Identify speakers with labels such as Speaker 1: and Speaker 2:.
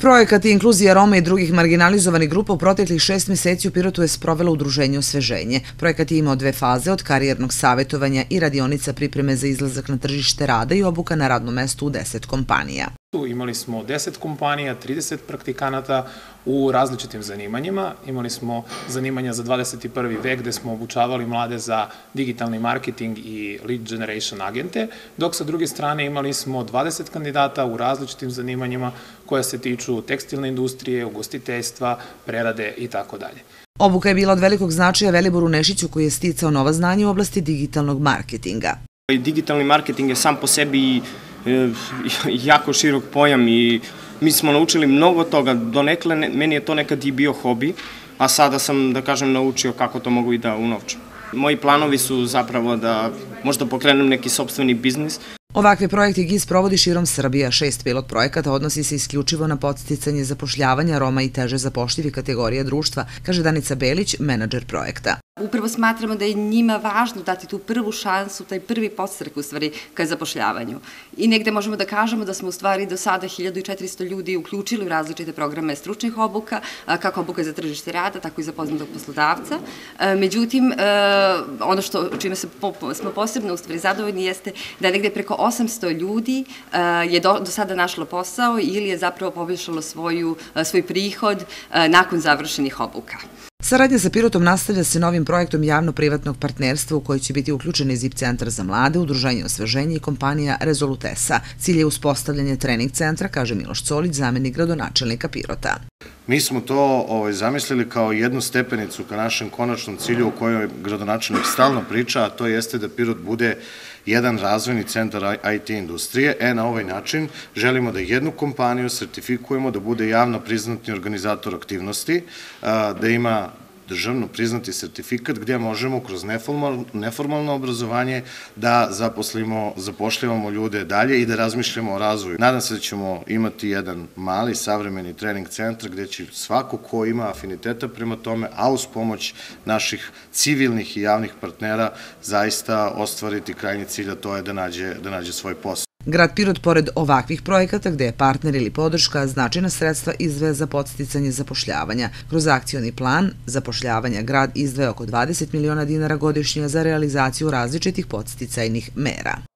Speaker 1: Projekat inkluzija Roma i drugih marginalizovanih grupa u proteklih šest meseci u Pirotu je sprovela udruženje Osveženje. Projekat je imao dve faze od karijernog savjetovanja i radionica pripreme za izlazak na tržište rada i obuka na radnom mestu u deset kompanija.
Speaker 2: Imali smo 10 kompanija, 30 praktikanata u različitim zanimanjima. Imali smo zanimanja za 21. vek gde smo obučavali mlade za digitalni marketing i lead generation agente, dok sa druge strane imali smo 20 kandidata u različitim zanimanjima koja se tiču tekstilne industrije, ugostiteljstva, prerade i tako dalje.
Speaker 1: Obuka je bila od velikog značaja Veliboru Nešiću koji je sticao nova znanja u oblasti digitalnog marketinga.
Speaker 3: Digitalni marketing je sam po sebi i E, jako širok pojam i mi smo naučili mnogo toga. Donekle, meni je to nekad i bio hobi, a sada sam, da kažem, naučio kako to mogu i da unovčam. Moji planovi su zapravo da možda pokrenem neki sobstveni biznis.
Speaker 1: Ovakve projekte GIS provodi širom Srbija. Šest pilot projekata odnosi se isključivo na podsticanje zapošljavanja Roma i teže zapošljivi kategorija društva, kaže Danica Belić, menadžer projekta
Speaker 4: upravo smatramo da je njima važno dati tu prvu šansu, taj prvi podstrek u stvari ka zapošljavanju. I negde možemo da kažemo da smo u stvari do sada 1400 ljudi uključili u različite programe stručnih obuka, kako obuka za tržište rada, tako i za poznatog poslodavca. Međutim, ono što, čime se smo posebno u stvari zadovoljni jeste da je negde preko 800 ljudi je do, do sada našlo posao ili je zapravo poboljšalo svoju, svoj prihod nakon završenih obuka. Saradnja sa
Speaker 1: Pirotom nastavlja se novim projektom javno-privatnog partnerstva u koji će biti uključeni ZIP centar za mlade, udruženje osveženje i kompanija Rezolutesa. Cilj je uspostavljanje trening centra, kaže Miloš Colić, zamenik gradonačelnika Pirota.
Speaker 5: Mi smo to ovaj, zamislili kao jednu stepenicu ka našem konačnom cilju o kojoj gradonačelnik stalno priča, a to jeste da Pirot bude jedan razvojni centar IT industrije. E, na ovaj način želimo da jednu kompaniju sertifikujemo da bude javno priznatni organizator aktivnosti, da ima državno priznati sertifikat gde možemo kroz neformalno, neformalno obrazovanje da zaposlimo, zapošljavamo ljude dalje i da razmišljamo o razvoju. Nadam se da ćemo imati jedan mali savremeni trening centar gde će svako ko ima afiniteta prema tome, a uz pomoć naših civilnih i javnih partnera zaista ostvariti krajnji cilj, a to je da nađe, da nađe svoj posao.
Speaker 1: Grad Pirot, pored ovakvih projekata gde je partner ili podrška, značajna sredstva izve za podsticanje zapošljavanja. Kroz akcioni plan zapošljavanja grad izveja oko 20 miliona dinara godišnje za realizaciju različitih podsticajnih mera.